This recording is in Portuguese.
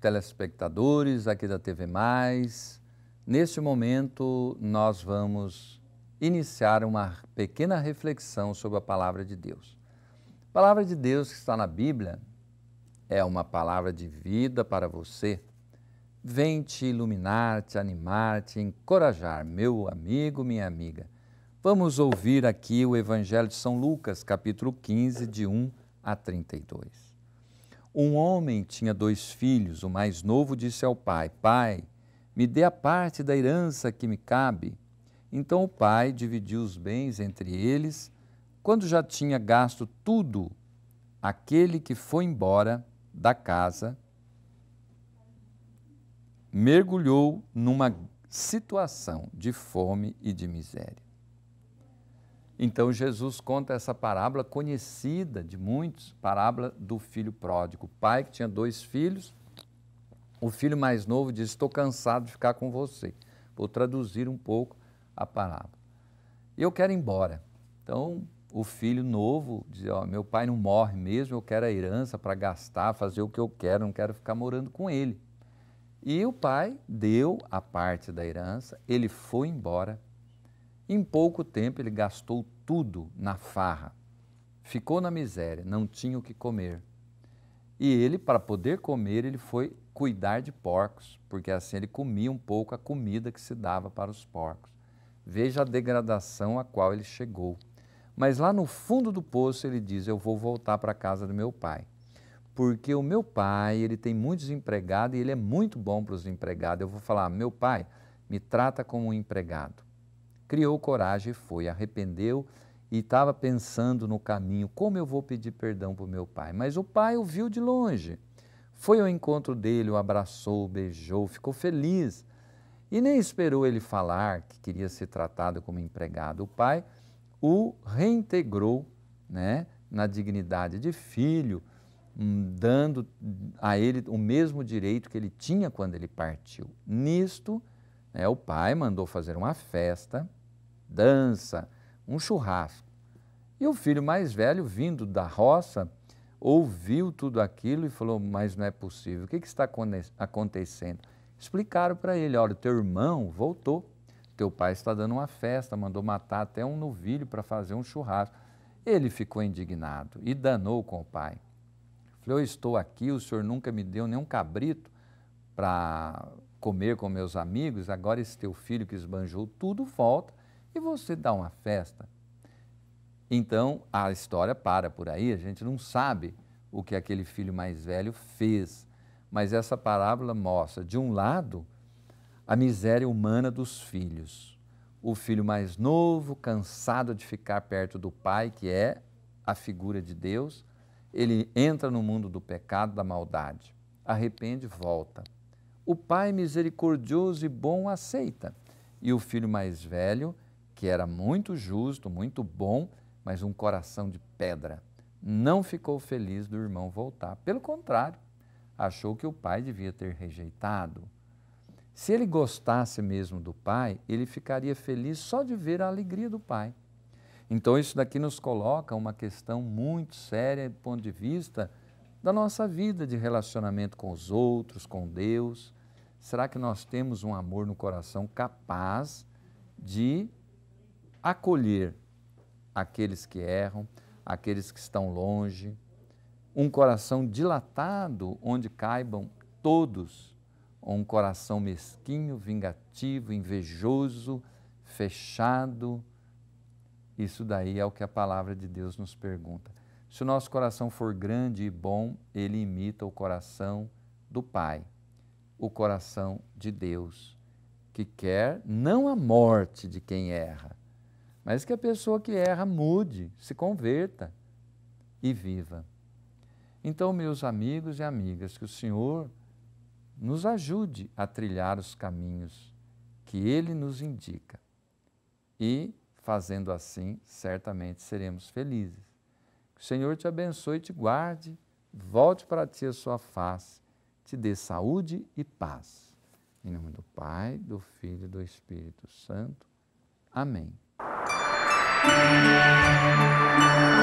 telespectadores aqui da TV Mais. Neste momento, nós vamos iniciar uma pequena reflexão sobre a palavra de Deus. A palavra de Deus que está na Bíblia é uma palavra de vida para você. Vem te iluminar, te animar, te encorajar, meu amigo, minha amiga. Vamos ouvir aqui o Evangelho de São Lucas, capítulo 15, de 1 a 32. Um homem tinha dois filhos. O mais novo disse ao pai: Pai, me dê a parte da herança que me cabe. Então o pai dividiu os bens entre eles. Quando já tinha gasto tudo, aquele que foi embora da casa mergulhou numa situação de fome e de miséria. Então Jesus conta essa parábola conhecida de muitos, parábola do filho pródigo. O pai que tinha dois filhos, o filho mais novo diz: Estou cansado de ficar com você. Vou traduzir um pouco a parábola. Eu quero ir embora. Então o filho novo diz: oh, Meu pai não morre mesmo, eu quero a herança para gastar, fazer o que eu quero, não quero ficar morando com ele. E o pai deu a parte da herança, ele foi embora em pouco tempo ele gastou tudo na farra, ficou na miséria, não tinha o que comer. E ele, para poder comer, ele foi cuidar de porcos, porque assim ele comia um pouco a comida que se dava para os porcos. Veja a degradação a qual ele chegou. Mas lá no fundo do poço ele diz: Eu vou voltar para a casa do meu pai. Porque o meu pai, ele tem muitos empregados e ele é muito bom para os empregados. Eu vou falar: Meu pai, me trata como um empregado criou coragem, foi, arrependeu e estava pensando no caminho, como eu vou pedir perdão para o meu pai? Mas o pai o viu de longe, foi ao encontro dele, o abraçou, o beijou, ficou feliz e nem esperou ele falar que queria ser tratado como empregado. O pai o reintegrou né, na dignidade de filho, hum, dando a ele o mesmo direito que ele tinha quando ele partiu. Nisto, né, o pai mandou fazer uma festa dança, um churrasco. E o filho mais velho, vindo da roça, ouviu tudo aquilo e falou: Mas não é possível, o que, que está acontecendo? Explicaram para ele: Olha, teu irmão voltou, teu pai está dando uma festa, mandou matar até um novilho para fazer um churrasco. Ele ficou indignado e danou com o pai. Falou: Eu estou aqui, o senhor nunca me deu nenhum cabrito para comer com meus amigos, agora esse teu filho que esbanjou tudo volta e você dá uma festa. Então a história para por aí, a gente não sabe o que aquele filho mais velho fez. Mas essa parábola mostra, de um lado, a miséria humana dos filhos. O filho mais novo, cansado de ficar perto do pai, que é a figura de Deus, ele entra no mundo do pecado, da maldade. Arrepende, volta. O pai misericordioso e bom aceita. E o filho mais velho que era muito justo, muito bom, mas um coração de pedra. Não ficou feliz do irmão voltar. Pelo contrário, achou que o pai devia ter rejeitado. Se ele gostasse mesmo do pai, ele ficaria feliz só de ver a alegria do pai. Então, isso daqui nos coloca uma questão muito séria do ponto de vista da nossa vida de relacionamento com os outros, com Deus. Será que nós temos um amor no coração capaz de acolher aqueles que erram, aqueles que estão longe, um coração dilatado onde caibam todos, ou um coração mesquinho, vingativo, invejoso, fechado. Isso daí é o que a palavra de Deus nos pergunta. Se o nosso coração for grande e bom, ele imita o coração do Pai, o coração de Deus, que quer não a morte de quem erra, mas que a pessoa que erra mude, se converta e viva. Então, meus amigos e amigas, que o Senhor nos ajude a trilhar os caminhos que Ele nos indica. E, fazendo assim, certamente seremos felizes. Que o Senhor te abençoe e te guarde, volte para ti a sua face, te dê saúde e paz. Em nome do Pai, do Filho e do Espírito Santo. Amém. Música